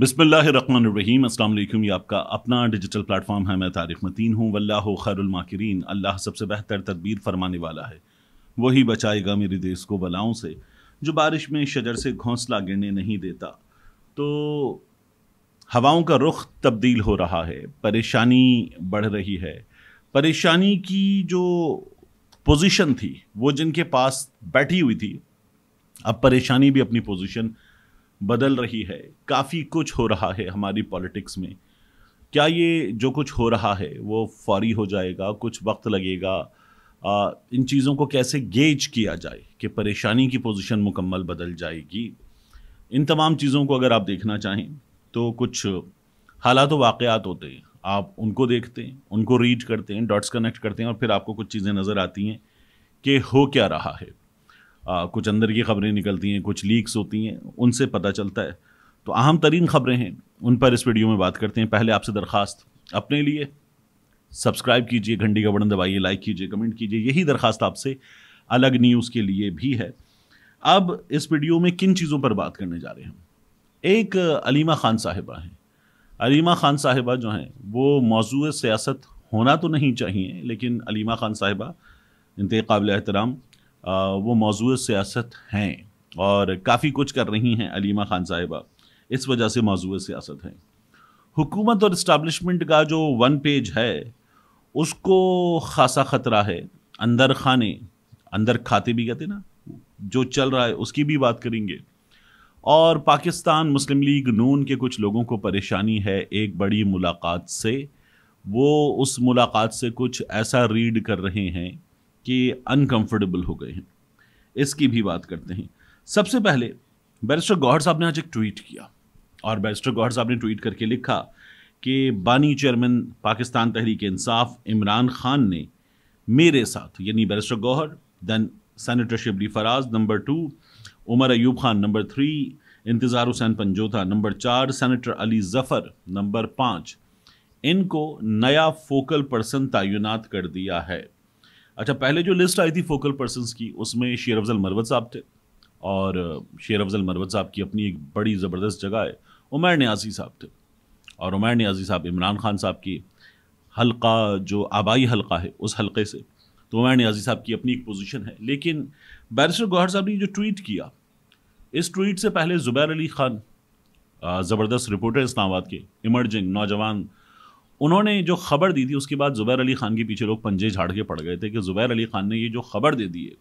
बिसमीम अल्लाम ये आपका अपना डिजिटल प्लेटफॉर्म है मैं तारिक मतीन हूँ वल्ला खैरमाकरीन अल्लाह सबसे बेहतर तदबीर फरमाने वाला है वही बचाएगा मेरे देश को बलाओं से जो बारिश में शजर से घोंसला गिरने नहीं देता तो हवाओं का रुख तब्दील हो रहा है परेशानी बढ़ रही है परेशानी की जो पोजीशन थी वो जिनके पास बैठी हुई थी अब परेशानी भी अपनी पोजीशन बदल रही है काफ़ी कुछ हो रहा है हमारी पॉलिटिक्स में क्या ये जो कुछ हो रहा है वो फौरी हो जाएगा कुछ वक्त लगेगा आ, इन चीज़ों को कैसे गेज किया जाए कि परेशानी की पोजीशन मुकम्मल बदल जाएगी इन तमाम चीज़ों को अगर आप देखना चाहें तो कुछ हालात तो वाक़ात होते हैं आप उनको देखते हैं उनको रीड करते हैं डॉट्स कनेक्ट करते हैं और फिर आपको कुछ चीज़ें नज़र आती हैं कि हो क्या रहा है आ, कुछ अंदर की खबरें निकलती हैं कुछ लीक्स होती हैं उनसे पता चलता है तो अहम तरीन खबरें हैं उन पर इस वीडियो में बात करते हैं पहले आपसे दरख्वास्त अपने लिए सब्सक्राइब कीजिए घंटी का बटन दबाइए लाइक कीजिए कमेंट कीजिए यही दरख्वास्त आपसे अलग न्यूज़ के लिए भी है अब इस वीडियो में किन चीज़ों पर बात करने जा रहे हैं एक अलीमा ख़ान साहिबा हैं अलीमा ख़ान साहिबा जो हैं वो मौजू सियासत होना तो नहीं चाहिए लेकिन अलीमा ख़ान साहिबा इनके काबिल एहतराम वो मौजू सियासत हैं और काफ़ी कुछ कर रही हैं अलीमा खान साहिबा इस वजह से मौजू सियासत हैं हुकूमत और इस्टबलिशमेंट का जो वन पेज है उसको खासा ख़तरा है अंदर खाने अंदर खाते भी कहते ना जो चल रहा है उसकी भी बात करेंगे और पाकिस्तान मुस्लिम लीग नून के कुछ लोगों को परेशानी है एक बड़ी मुलाकात से वो उस मुलाकात से कुछ ऐसा रीड कर रहे हैं कि अनकंफर्टेबल हो गए हैं इसकी भी बात करते हैं सबसे पहले बैरिस्टर गौहर साहब ने आज एक ट्वीट किया और बैरिस्टर गौहर साहब ने ट्वीट करके लिखा कि बानी चेयरमैन पाकिस्तान तहरीक इंसाफ इमरान खान ने मेरे साथ यानी barrister Gohar then senator Shibli Faraz number two Umar Ayub Khan number three Intezar Hussain Panjutha number चार सैनिटर अली ज़फ़र नंबर पाँच इनको नया फोकल पर्सन तैनात कर दिया है अच्छा पहले जो लिस्ट आई थी फोकल पर्सनस की उसमें शेर अफजल मरवत साहब थे और शेर अफजल मरवत साहब की अपनी एक बड़ी ज़बरदस्त जगह है उमैर न्याजी साहब थे और उमैर न्याजी साहब इमरान खान साहब की हलका जो आबाई हलका है उस हलके से तो उमैर न्याजी साहब की अपनी एक पोजीशन है लेकिन बैरिस्टर गौहर साहब ने जो ट्वीट किया इस ट्वीट से पहले ज़ुबैर अली खान ज़बरदस्त रिपोर्टर इस्लामाबाद के इमरजिंग नौजवान उन्होंने जो खबर दी थी उसके बाद ज़ुबैर अली ख़ान के पीछे लोग पंजे झाड़ के पड़ गए थे कि ज़ुबैर अली ख़ान ने ये जो खबर दे दी है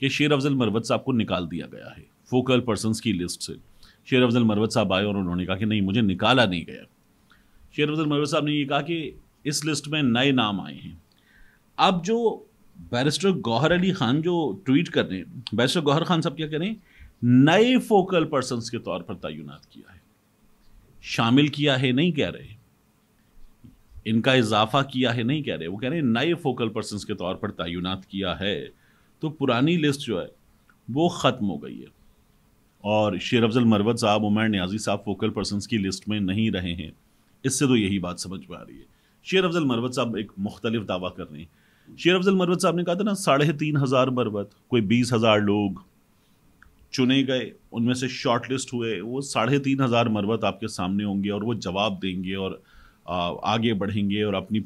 कि शेर अफजल मरवत साहब को निकाल दिया गया है फोकल पर्सनस की लिस्ट से शेर अफजल मरवत साहब आए और उन्होंने कहा कि नहीं मुझे निकाला नहीं गया शेर अफजल मरवत साहब ने ये कहा कि इस लिस्ट में नए नाम आए हैं अब जो बैरिस्टर गौहर अली ख़ान जो ट्वीट कर रहे हैं बैरिस्टर गौहर खान साहब क्या करें नए फोकल पर्सनस के तौर पर तैनात किया है शामिल किया है नहीं कह रहे इनका इजाफा किया है नहीं कह रहे वो कह रहे हैं नए फोकल पर्सन के तौर पर तयनत किया है तो पुरानी लिस्ट जो है वो ख़त्म हो गई है और शेर अफजल मरवत साहब उमर न्याजी साहब फोकल पर्सन की लिस्ट में नहीं रहे हैं इससे तो यही बात समझ में आ रही है शेर अफजल मरवत साहब एक मुख्तलिफ दावा कर रहे हैं शेर अफजल मरवत साहब ने कहा था ना साढ़े तीन हज़ार मरवत कोई बीस हज़ार लोग चुने गए उनमें से शॉर्ट लिस्ट हुए वो साढ़े तीन हज़ार मरवत आपके सामने होंगे और वो जवाब देंगे और आगे बढ़ेंगे और अपनी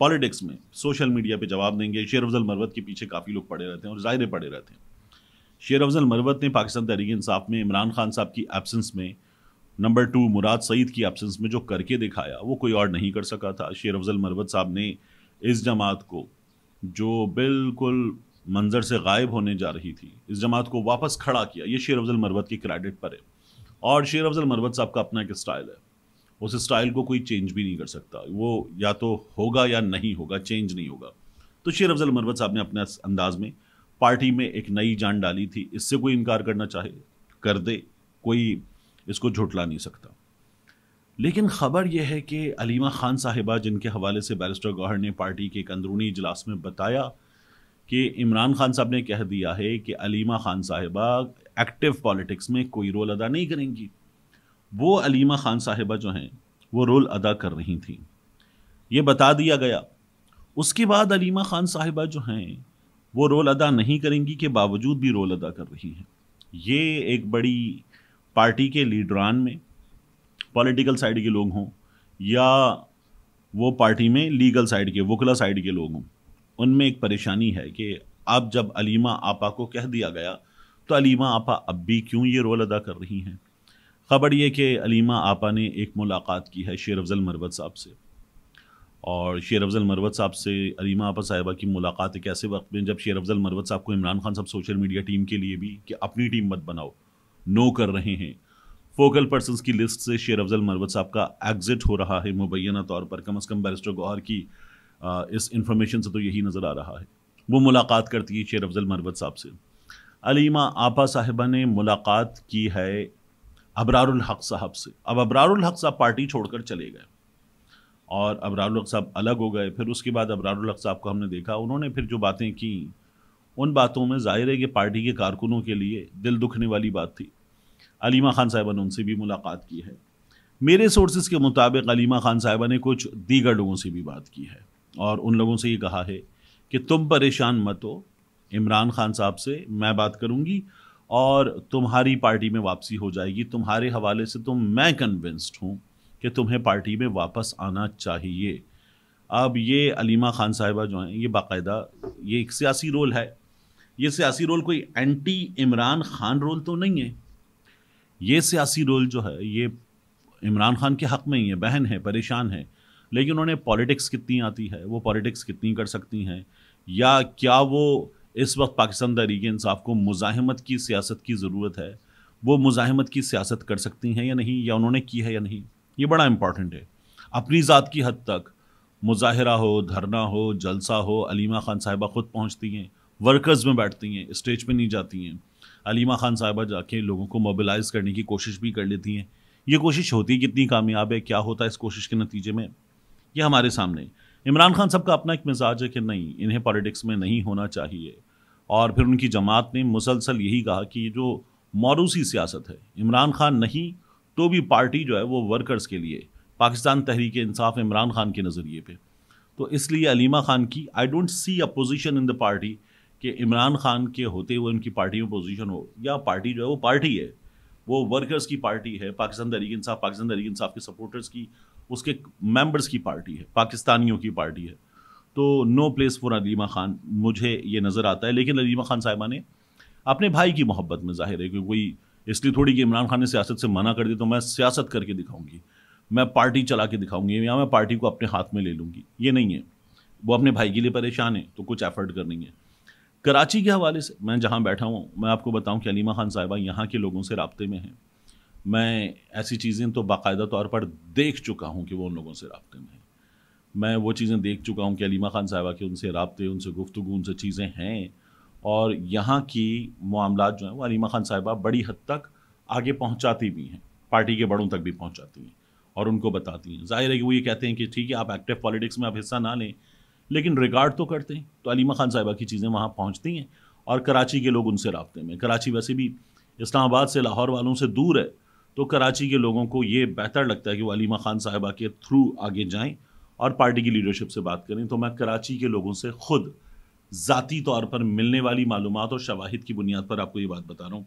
पॉलिटिक्स में सोशल मीडिया पे जवाब देंगे शेर अफजल मरवत के पीछे काफ़ी लोग पड़े रहते हैं और ज़ाहिर पड़े रहते हैं शेर अफजल मरवत ने पाकिस्तान तहरीक इंसाफ में इमरान खान साहब की एबसेंस में नंबर टू मुराद सईद की एबसेंस में जो करके दिखाया वो कोई और नहीं कर सका था शेर अफजल मरवत साहब ने इस जमात को जो बिल्कुल मंज़र से गायब होने जा रही थी इस जमात को वापस खड़ा किया ये शेर अफजल मरवत की क्रेडिट पर है और शेर अफजल मरवत साहब का अपना एक स्टाइल है उस स्टाइल को कोई चेंज भी नहीं कर सकता वो या तो होगा या नहीं होगा चेंज नहीं होगा तो शेर अफजल मरवत साहब ने अपने अंदाज में पार्टी में एक नई जान डाली थी इससे कोई इनकार करना चाहे कर दे कोई इसको झुटला नहीं सकता लेकिन ख़बर यह है कि अलीमा ख़ान साहिबा जिनके हवाले से बैरिस्टर गौहर ने पार्टी के एक अंदरूनी इजलास में बताया कि इमरान खान साहब ने कह दिया है कि अलीमा ख़ान साहिबा एक्टिव पॉलिटिक्स में कोई रोल अदा नहीं करेंगी वो अलीमा ख़ान साहिबा जो हैं वो रोल अदा कर रही थी ये बता दिया गया उसके बाद अलीमा ख़ान साहिबा जो हैं वो रोल अदा नहीं करेंगी के बावजूद भी रोल अदा कर रही हैं ये एक बड़ी पार्टी के लीडरान में पॉलिटिकल साइड के लोग हों या वो पार्टी में लीगल साइड के वकला साइड के लोग हों उनमें एक परेशानी है कि अब जब अलीमा आपा को कह दिया गया तो अलीमा आपा अब भी क्यों ये रोल अदा कर रही हैं खबर ये कि अलीमा आपा ने एक मुलाकात की है शेर अफजल मरवत साहब से और शेर अफजल मरवत साहब से अलीमा आपा साहिबा की मुलाकात एक ऐसे वक्त में जब शेर अफजल मरवत साहब को इमरान खान साहब सोशल मीडिया टीम के लिए भी कि अपनी टीम मत बनाओ नो कर रहे हैं फोकल पर्सन की लिस्ट से शेर अफजल मरवत साहब का एग्ज़िट हो रहा है मुबैना तौर पर कम अज़ कम बैरिस्टर गौहर की इस इंफॉर्मेशन से तो यही नज़र आ रहा है वो मुलाकात करती है शेर अफजल मरवत साहब से अलीमा आपा साहिबा ने मुलाकात की है अबरारुल हक साहब से अब अबरारुल हक साहब पार्टी छोड़कर चले गए और अबरारुल हक साहब अलग हो गए फिर उसके बाद अबरारुल हक साहब को हमने देखा उन्होंने फिर जो बातें की उन बातों में जाहिर है कि पार्टी के कारकुनों के लिए दिल दुखने वाली बात थी अलीमा खान साहबा ने उनसे भी मुलाकात की है मेरे सोर्सेज के मुताबिक अलीमा खान साहबा ने कुछ दीगर लोगों से भी बात की है और उन लोगों से ये कहा है कि तुम परेशान मत हो इमरान खान साहब से मैं बात करूँगी और तुम्हारी पार्टी में वापसी हो जाएगी तुम्हारे हवाले से तो मैं कन्विंस्ड हूँ कि तुम्हें पार्टी में वापस आना चाहिए अब ये अलीमा खान साहिबा जो हैं ये बाकायदा ये एक सियासी रोल है ये सियासी रोल कोई एंटी इमरान खान रोल तो नहीं है ये सियासी रोल जो है ये इमरान खान के हक़ में ही है बहन है परेशान है लेकिन उन्होंने पॉलिटिक्स कितनी आती है वो पॉलिटिक्स कितनी कर सकती हैं या क्या वो इस वक्त पाकिस्तान तहरीक इंसाफ को मुजाहमत की सियासत की ज़रूरत है वो मुजाहमत की सियासत कर सकती हैं या नहीं या उन्होंने की है या नहीं ये बड़ा इम्पॉर्टेंट है अपनी ज़ात की हद तक मुजाहरा हो धरना हो जलसा हो अलीमा ख़ान साहिबा ख़ुद पहुँचती हैं वर्कर्स में बैठती हैं स्टेज पर नहीं जाती हैं अलीमा ख़ान साहिबा जाके लोगों को मोबिलाइज़ करने की कोशिश भी कर लेती हैं ये कोशिश होती कितनी कामयाब है क्या होता है इस कोशिश के नतीजे में ये हमारे सामने इमरान खान साहब का अपना एक मिजाज है कि नहीं इन्हें पॉलिटिक्स में नहीं होना चाहिए और फिर उनकी जमात ने मुसलसल यही कहा कि जो मौरूसी सियासत है इमरान खान नहीं तो भी पार्टी जो है वो वर्कर्स के लिए पाकिस्तान तहरीक इंसाफ इमरान खान के नज़रिए पे तो इसलिए अलीमा खान की I don't see a position in the party कि इमरान खान के होते हुए उनकी पार्टी में पोजीशन हो या पार्टी जो है वो पार्टी है वो वर्कर्स की पार्टी है पाकिस्तान तहरीक इंसाफ पाकिस्तान तहरीक इंसाफ के सपोर्टर्स की उसके मेंबर्स की पार्टी है पाकिस्तानियों की पार्टी है तो no place for Aleema Khan मुझे ये नज़र आता है लेकिन अलीमा खान साहिबा ने अपने भाई की मोहब्बत में जाहिर है कि कोई इसलिए थोड़ी कि इमरान खान ने सियासत से मना कर दी तो मैं सियासत करके दिखाऊंगी मैं पार्टी चला के दिखाऊंगी या मैं पार्टी को अपने हाथ में ले लूँगी ये नहीं है वो अपने भाई के लिए परेशान है तो कुछ एफर्ट करनी है कराची के हवाले से मैं जहाँ बैठा हूँ मैं आपको बताऊँ कि अलीमा खान साहिबा यहाँ के लोगों से रबते में हैं मैं ऐसी चीज़ें तो बाकायदा तौर पर देख चुका हूँ कि वो उन लोगों से रबते में हैं मैं वो चीज़ें देख चुका हूँ कि अलीमा ख़ान साहबा के उनसे रबते उनसे गुफ्तु उनसे चीज़ें हैं और यहाँ की मामला जो हैं वो अलीमा ख़ान साहिबा बड़ी हद तक आगे पहुँचाती भी हैं पार्टी के बड़ों तक भी पहुँचाती हैं और उनको बताती हैं जाहिर है कि वो ये कहते हैं कि ठीक है आप एक्टिव पॉलिटिक्स में आप हिस्सा ना लें लेकिन रिकॉर्ड तो करते हैं तो अलीमा ख़ान साहिबा की चीज़ें वहाँ पहुँचती हैं और कराची के लोग उनसे रबते में कराची वैसे भी इस्लामाबाद से लाहौर वालों से दूर है तो कराची के लोगों को ये बेहतर लगता है कि वो अलीमा ख़ान साहिबा के थ्रू आगे जाएं और पार्टी की लीडरशिप से बात करें तो मैं कराची के लोगों से ख़ुद ज़ाती तौर पर मिलने वाली मालूम और शवाहिद की बुनियाद पर आपको ये बात बता रहा हूँ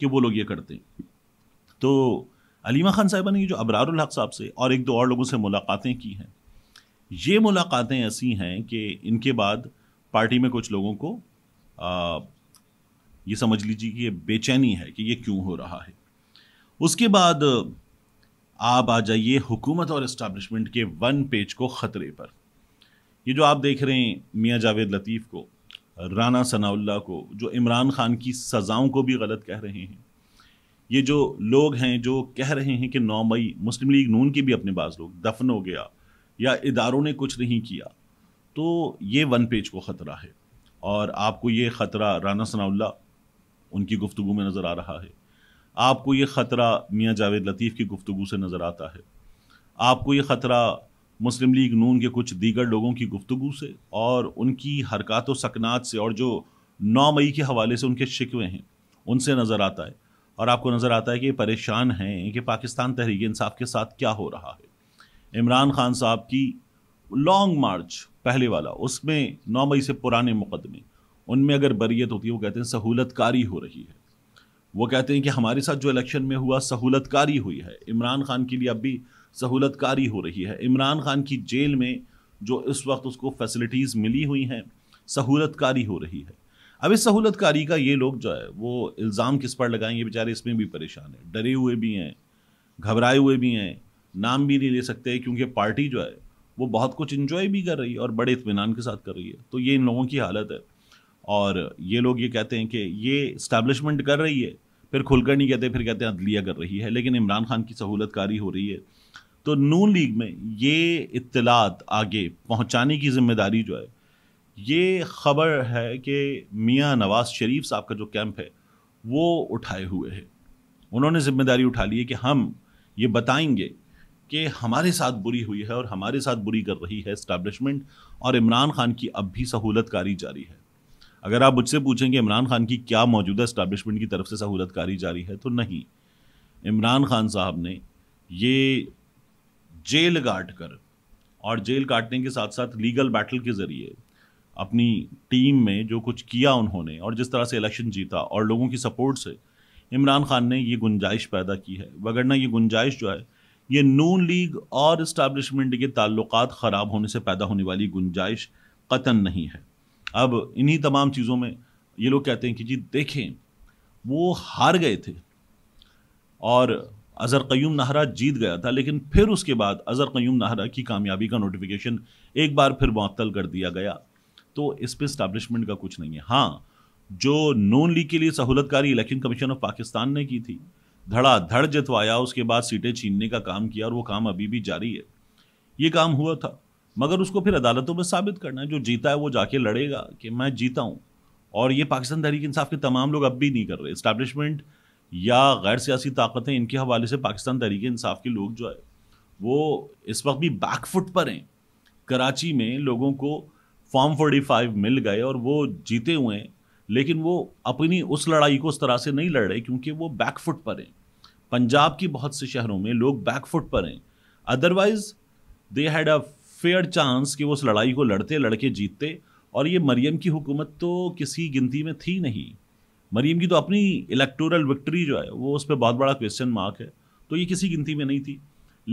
कि वो लोग ये करते हैं तो अलीमा ख़ान साहिबा ने ये जो अबरारक हक साहब से और एक दो और लोगों से मुलाकातें की हैं ये मुलाकातें ऐसी हैं कि इनके बाद पार्टी में कुछ लोगों को आ, ये समझ लीजिए कि ये बेचैनी है कि ये क्यों हो रहा है उसके बाद आप आ जाइए हुकूमत और इस्टबलिशमेंट के वन पेज को ख़तरे पर ये जो आप देख रहे हैं मियाँ जावेद लतीफ़ को राना सनाउल्ला को जो इमरान ख़ान की सज़ाओं को भी गलत कह रहे हैं ये जो लोग हैं जो कह रहे हैं कि नौ मई मुस्लिम लीग नून के भी अपने बाज लोग दफन हो गया या इदारों ने कुछ नहीं किया तो ये वन पेज को ख़तरा है और आपको ये ख़तरा राना सनाउल्ला उनकी गुफ्तु में नज़र आ रहा है आपको ये ख़तरा मियाँ जावेद लतीफ़ की गुफ्तु से नज़र आता है आपको ये ख़तरा मुस्लिम लीग नून के कुछ दीगर लोगों की गुफ्तु से और उनकी हरकत व सकनात से और जो नौ मई के हवाले से उनके शिकवे हैं उनसे नज़र आता है और आपको नज़र आता है कि परेशान हैं कि पाकिस्तान तहरीक इंसाफ के साथ क्या हो रहा है इमरान खान साहब की लॉन्ग मार्च पहले वाला उसमें नौ मई से पुराने मुकदमे उनमें अगर बरीत होती है वो कहते हैं सहूलत कारी हो रही है वो कहते हैं कि हमारे साथ जो इलेक्शन में हुआ सहूलतकारी हुई है इमरान खान के लिए अब भी सहूलतकारी हो रही है इमरान खान की जेल में जो इस वक्त उसको फैसिलिटीज़ मिली हुई हैं सहूलतकारी हो रही है अब इस सहूलतकारी का ये लोग जो है वो इल्ज़ाम किस पर लगाएंगे बेचारे इसमें भी परेशान है डरे हुए भी हैं घबराए हुए भी हैं नाम भी नहीं ले सकते क्योंकि पार्टी जो है वो बहुत कुछ इन्जॉय भी कर रही है और बड़े इतमान के साथ कर रही है तो ये इन लोगों की हालत है और ये लोग ये कहते हैं कि ये इस्टेब्लिशमेंट कर रही है फिर खुलकर नहीं कहते फिर कहते हैं अदलिया कर रही है लेकिन इमरान खान की सहूलत कारी हो रही है तो नून लीग में ये इतलात आगे पहुँचाने की जिम्मेदारी जो है ये खबर है कि मियाँ नवाज शरीफ साहब का जो कैंप है वो उठाए हुए है उन्होंने जिम्मेदारी उठा ली है कि हम ये बताएंगे कि हमारे साथ बुरी हुई है और हमारे साथ बुरी कर रही है इस्टबलिशमेंट और इमरान खान की अब भी सहूलत कारी जारी है अगर आप मुझसे पूछें कि इमरान खान की क्या मौजूदा इस्टबलिशमेंट की तरफ से सहूलतकारी जारी है तो नहीं इमरान खान साहब ने ये जेल काट कर और जेल काटने के साथ साथ लीगल बैटल के ज़रिए अपनी टीम में जो कुछ किया उन्होंने और जिस तरह से इलेक्शन जीता और लोगों की सपोर्ट से इमरान खान ने ये गुंजाइश पैदा की है वगरना ये गुंजाइश जो है ये नून लीग और इस्टबलिशमेंट के ताल्लुक ख़राब होने से पैदा होने वाली गुंजाइश कतन नहीं है अब इन्हीं तमाम चीज़ों में ये लोग कहते हैं कि जी देखें वो हार गए थे और अज़र क़यूम नाहरा जीत गया था लेकिन फिर उसके बाद अज़र क़यूम नाहरा की कामयाबी का नोटिफिकेशन एक बार फिर मअतल कर दिया गया तो इस पर इस्टबलिशमेंट का कुछ नहीं है हाँ जो नून लीग के लिए सहूलतकारी इलेक्शन कमीशन ऑफ पाकिस्तान ने की थी धड़ाधड़ जितवाया उसके बाद सीटें छीनने का काम किया और वो काम अभी भी जारी है ये काम हुआ था मगर उसको फिर अदालतों में साबित करना है जो जीता है वो जाके लड़ेगा कि मैं जीता हूँ और ये पाकिस्तान तहरीक इंसाफ के तमाम लोग अब भी नहीं कर रहे इस्टेबलिशमेंट या गैर सियासी ताकतें इनके हवाले से पाकिस्तान तहरीक इंसाफ के लोग जो है वो इस वक्त भी बैकफुट पर हैं कराची में लोगों को फॉर्म फोर्टी फाइव मिल गए और वो जीते हुए हैं लेकिन वो अपनी उस लड़ाई को उस तरह से नहीं लड़ रहे क्योंकि वो बैकफुट पर हैं पंजाब की बहुत से शहरों में लोग बैकफुट पर हैं otherwise they had a fair chance कि वो उस लड़ाई को लड़ते लड़के जीतते और ये मरियम की हुकूमत तो किसी गिनती में थी नहीं मरीम की तो अपनी इलेक्टोरल विक्ट्री जो है वो उस पर बहुत बड़ा क्वेश्चन मार्क है तो ये किसी गिनती में नहीं थी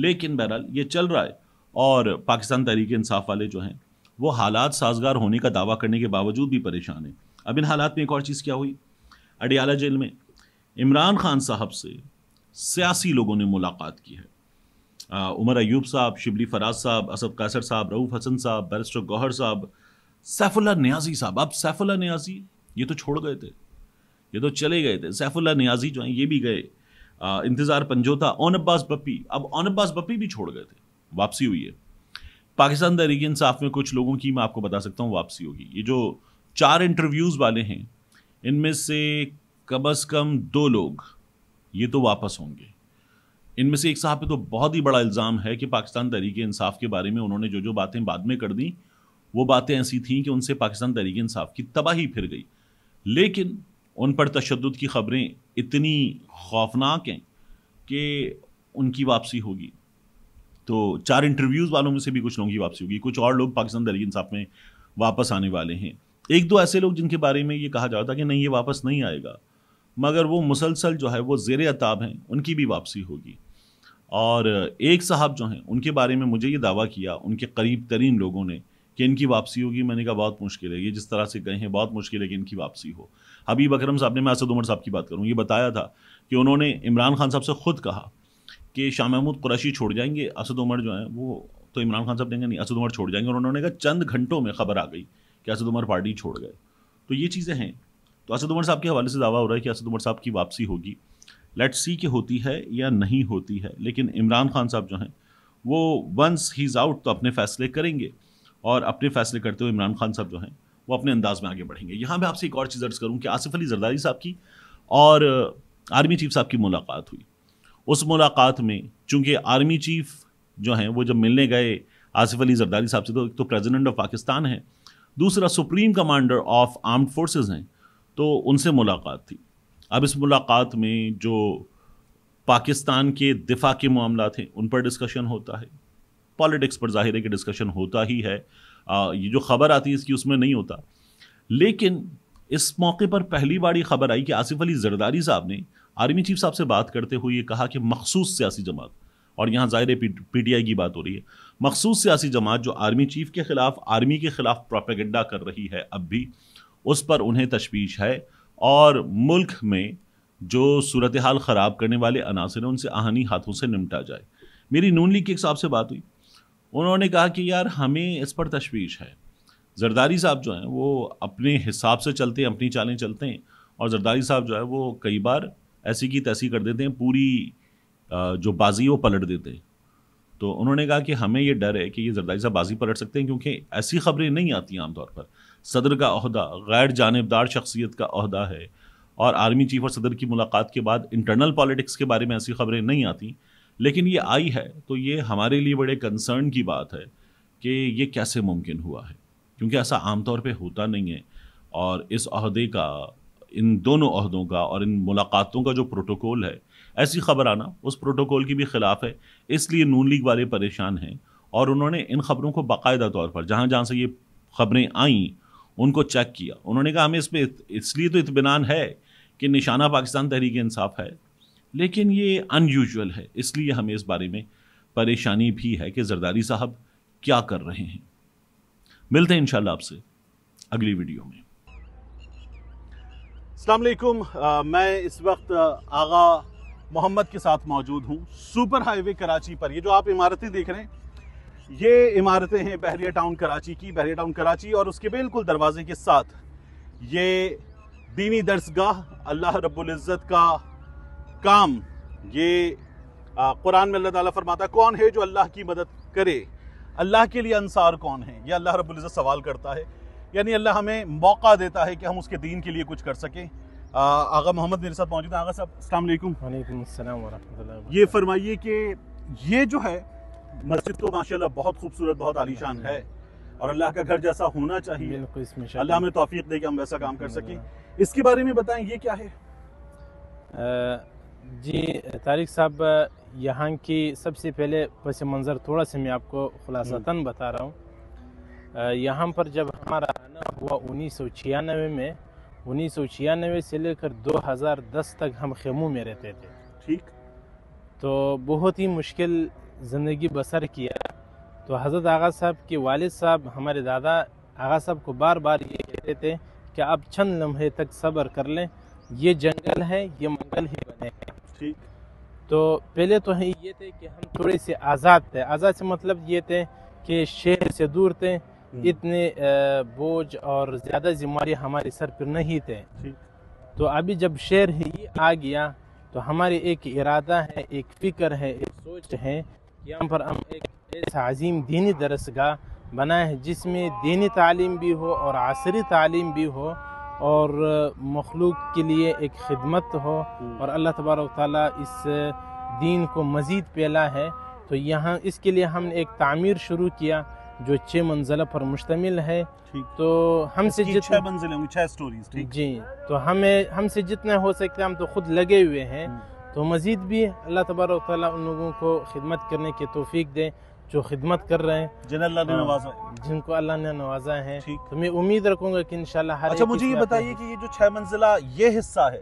लेकिन बहरहाल ये चल रहा है और पाकिस्तान तहरीक इंसाफ वाले जो हैं वो हालात साजगार होने का दावा करने के बावजूद भी परेशान हैं अब इन हालात में एक और चीज़ क्या हुई अडियाला जेल में इमरान खान साहब से सियासी लोगों ने मुलाकात की है उमर अयूब साहब शिबली फराज साहब असद कैसर साहब रऊफ़ हसन साहब बैरिस्टर गौहर साहब सैफुल्ला न्याजी साहब अब सैफुल्ला न्याजी ये तो छोड़ गए थे ये तो चले गए थे सैफुल्ला न्याजी जो हैं ये भी गए इंतज़ार पंजोता ओन अब्बास बप्पी अब ओन अब्बास बप्पी भी छोड़ गए थे वापसी हुई है पाकिस्तान तहरीक इंसाफ में कुछ लोगों की मैं आपको बता सकता हूँ वापसी होगी ये जो चार इंटरव्यूज़ वाले हैं इनमें से कम अज़ कम दो लोग ये तो वापस होंगे इनमें से एक साहब पे तो बहुत ही बड़ा इल्ज़ाम है कि पाकिस्तान तहरीक इंसाफ के बारे में उन्होंने जो जो बातें बाद में कर दी वो बातें ऐसी थीं कि उनसे पाकिस्तान तहरीक इंसाफ की तबाही फिर गई लेकिन उन पर तशद की ख़बरें इतनी खौफनाक हैं कि उनकी वापसी होगी तो चार इंटरव्यूज़ वालों में से भी कुछ लोगों की वापसी होगी कुछ और लोग पाकिस्तान तहरीक इंसाफ में वापस आने वाले हैं एक दो ऐसे लोग जिनके बारे में ये कहा जाता कि नहीं ये वापस नहीं आएगा मगर वो मुसलसल जो है वो जेर अताब हैं उनकी भी वापसी होगी और एक साहब जो हैं उनके बारे में मुझे ये दावा किया उनके करीब तरीन लोगों ने कि इनकी वापसी होगी मैंने कहा बहुत मुश्किल है ये जिस तरह से गए हैं बहुत मुश्किल है कि इनकी वापसी हो हबीब अकरम साहब ने मैं असद उमर साहब की बात करूँ ये बताया था कि उन्होंने इमरान खान साहब से ख़ुद कहा कि शाह महमूद कुरैशी छोड़ जाएंगे असद उमर जो हैं वो तो इमरान खान साहब ने कहा नहीं असद उमर छोड़ जाएंगे और उन्होंने कहा चंद घंटों में खबर आ गई कि असद उमर पार्टी छोड़ गए तो ये चीज़ें हैं तो असद उमर साहब के हवाले से दावा हो रहा है कि असद उमर साहब की वापसी होगी लेट सी कि होती है या नहीं होती है लेकिन इमरान खान साहब जो हैं वो वंस ही इज़ आउट तो अपने फैसले करेंगे और अपने फैसले करते हुए इमरान खान साहब जो हैं वो अपने अंदाज में आगे बढ़ेंगे यहाँ मैं आपसे एक और चीज़ अर्ज़ करूँ कि आसिफ अली जरदारी साहब की और आर्मी चीफ साहब की मुलाकात हुई उस मुलाकात में चूँकि आर्मी चीफ जो हैं वो जब मिलने गए आसिफ अली जरदारी साहब से तो एक तो प्रेजिडेंट ऑफ पाकिस्तान है दूसरा supreme commander of armed forces हैं तो उनसे मुलाकात थी अब इस मुलाकात में जो पाकिस्तान के दिफा के मामला थे उन पर डिस्कशन होता है पॉलिटिक्स पर जाहिर है कि डिस्कशन होता ही है आ, ये जो खबर आती है इसकी उसमें नहीं होता लेकिन इस मौके पर पहली बार ये खबर आई कि आसिफ अली जरदारी साहब ने आर्मी चीफ साहब से बात करते हुए ये कहा कि मखसूस सियासी जमात और यहाँ ज़ाहिर पी टी आई की बात हो रही है मखसूस सियासी जमात जो आर्मी चीफ के ख़िलाफ़ आर्मी के ख़िलाफ़ प्रोपेगेंडा कर रही है अब भी उस पर उन्हें तशवीश है और मुल्क में जो सूरत हाल ख़राब करने वाले अनासर हैं उनसे आहनी हाथों से निमटा जाए मेरी नून लीग के एक साहब से बात हुई उन्होंने कहा कि यार हमें इस पर तशवीश है जरदारी साहब जो हैं वो अपने हिसाब से चलते हैं अपनी चालें चलते हैं और जरदारी साहब जो है वो कई बार ऐसी की तैसी कर देते हैं पूरी जो बाजी वो पलट देते हैं तो उन्होंने कहा कि हमें ये डर है कि ये जरदारी साहब बाजी पलट सकते हैं क्योंकि ऐसी खबरें नहीं आती आमतौर पर सदर का अहदा गैर जानबदार शख्सियत का अहदा है और आर्मी चीफ और सदर की मुलाकात के बाद इंटरनल पॉलिटिक्स के बारे में ऐसी खबरें नहीं आती लेकिन ये आई है तो ये हमारे लिए बड़े कंसर्न की बात है कि ये कैसे मुमकिन हुआ है क्योंकि ऐसा आमतौर पर होता नहीं है और इस अहदे का इन दोनों अहदों का और इन मुलाकातों का जो प्रोटोकॉल है ऐसी खबर आना उस प्रोटोकॉल की भी खिलाफ है इसलिए नून लीग वाले परेशान हैं और उन्होंने इन खबरों को बाकायदा तौर पर जहाँ जहाँ से ये खबरें आईं उनको चेक किया उन्होंने कहा हमें इस पर इसलिए तो इतमान है कि निशाना पाकिस्तान तहरीक इंसाफ है लेकिन ये अनयूजल है इसलिए हमें इस बारे में परेशानी भी है कि जरदारी साहब क्या कर रहे हैं मिलते हैं इनशाला आपसे अगली वीडियो में अलकुम मैं इस वक्त आगा मोहम्मद के साथ मौजूद हूँ सुपर हाईवे कराची पर ये जो आप इमारतें देख रहे हैं ये इमारतें हैं बहरिया टाउन कराची की बहरिया टाउन कराची और उसके बिल्कुल दरवाजे के साथ ये दीनी दरसगाह अल्लाह रब्ज़त का काम ये कुरान में अल्लाह ताला फरमाता कौन है जो अल्लाह की मदद करे अल्लाह के लिए अनसार कौन है यह अल्लाह रब्ज़त सवाल करता है यानी अल्लाह हमें मौका देता है कि हम उसके दीन के लिए कुछ कर सकें आगा मोहम्मद मेरे साथ मौजूद हैं आगा साहब अस्सलाम वालेकुम वालेकुम अस्सलाम ये फरमाइए कि ये जो है मस्जिद तो माशाल्लाह बहुत खूबसूरत बहुत आलीशान है और अल्लाह का घर जैसा होना चाहिए अल्लाह हमें तोफीक दे कि हम वैसा काम कर सकें इसके बारे में बताएं ये क्या है जी तारिक साहब यहाँ की सबसे पहले पस मंज़र थोड़ा सा मैं आपको खुलासा हम्म। बता रहा हूँ यहाँ पर जब हमारा आना हुआ उन्नीस सौ छियानवे में उन्नीस सौ छियानवे से लेकर 2010 तक हम खेमू में रहते थे ठीक तो बहुत ही मुश्किल ज़िंदगी बसर किया तो हज़रत आगा साहब के वालिद साहब हमारे दादा आगा साहब को बार बार ये कहते थे कि आप चंद लम्हे तक सब्र कर लें ये जंगल है ये मंगल ही बने ठीक तो पहले तो हम ये थे कि हम थोड़े से आज़ाद थे आज़ाद से मतलब ये थे कि शहर से दूर थे हम्म। इतने बोझ और ज़्यादा जिम्मेदारी हमारे सर पर नहीं थे तो अभी जब शहर ही आ गया तो हमारे एक इरादा है एक फिक्र है एक सोच है यहाँ पर हम एक ऐसा अजीम दीनी दरसगाह बनाए हैं जिसमें दीनी तालीम भी हो और आसरी तालीम भी हो और मखलूक के लिए एक खिदमत हो हम्म। और अल्लाह तबारक ताली इस दीन को मज़ीद पेला है तो यहाँ इसके लिए हमने एक तामीर शुरू किया जो छः मंजिला पर मुश्तमिल है तो हमसे जितना मंजिल छः स्टोरीज जी तो हमें हमसे जितना हो सकता है हम तो खुद लगे हुए हैं हम्म। तो मज़ीद भी अल्लाह तबारक उन लोगों को खिदमत करने की तोफ़ी दें जो खिदमत कर रहे हैं जिन अल्लाह ने हाँ, नवाजा जिनको अल्लाह ने नवाजा है तो मैं उम्मीद रखूंगा कि इनशा हर अच्छा मुझे ये बताइए कि ये जो छः मंजिला ये हिस्सा है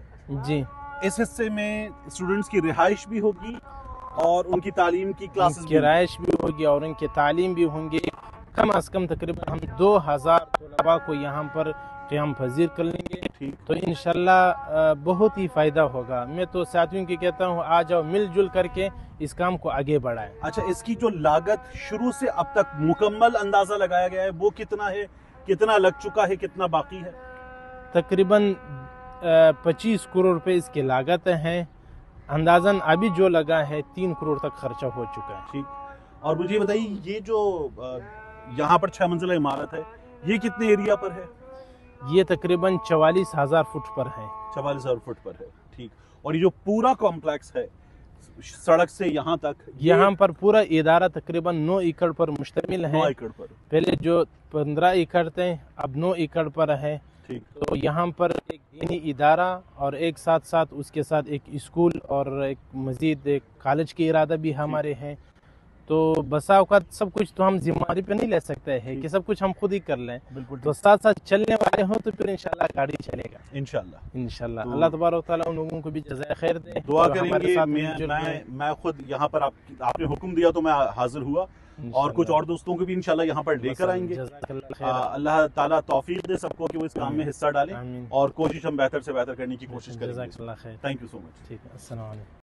जी इस हिस्से में स्टूडेंट्स की रिहाइश भी होगी और उनकी तालीम की क्लास की रिहाइश भी होगी और उनकी तालीम भी होंगी कम अज़ कम तकरीबन हम दो हज़ार को यहाँ पर क्याम पजीर कर लेंगे तो इन बहुत ही फ़ायदा होगा मैं तो साथियों की कहता हूँ आ जाओ मिलजुल करके इस काम को आगे बढ़ाए अच्छा इसकी जो लागत शुरू से अब तक मुकम्मल अंदाज़ा लगाया गया है वो कितना है कितना लग चुका है कितना बाकी है तकरीबन पच्चीस करोड़ रुपए इसकी लागत है अंदाजन अभी जो लगा है तीन करोड़ तक खर्चा हो चुका है ठीक और मुझे बताइए ये जो यहाँ पर छह मंजिला इमारत है ये कितने एरिया पर है ये तकरीबन चवालीस हजार फुट पर है चवालीस हजार फुट पर है ठीक और ये जो पूरा कॉम्प्लेक्स है सड़क से यहाँ तक यहाँ पर पूरा इदारा तकरीबन नौ एकड़ पर मुश्तमिल है नौ एकड़ पर पहले जो पंद्रह एकड़ थे अब नौ एकड़ पर है ठीक तो यहाँ पर एक दीनी इदारा और एक साथ साथ उसके साथ एक स्कूल और एक मजीद एक कॉलेज के इरादा भी हमारे हैं तो बसा अवकात सब कुछ तो हम जिम्मेदारी पे नहीं ले सकते हैं कि सब कुछ हम खुद ही कर लें बिल्कुल तो साथ साथ चलने वाले हों तो फिर इंशाल्लाह गाड़ी चलेगा इंशाल्लाह इंशाल्लाह तो अल्लाह तबारक ताला उन लोगों को भी जजाय खैर दे दुआ करेंगे मैं, मैं खुद यहाँ पर आपने हुक्म दिया तो मैं हाजिर हुआ और कुछ और दोस्तों को भी इंशाल्लाह यहाँ पर लेकर आएंगे अल्लाह ताला तौफीक दे सबको कि वो इस काम में हिस्सा डालें और कोशिश हम बेहतर से बेहतर करने की कोशिश करेंगे थैंक यू सो मच ठीक है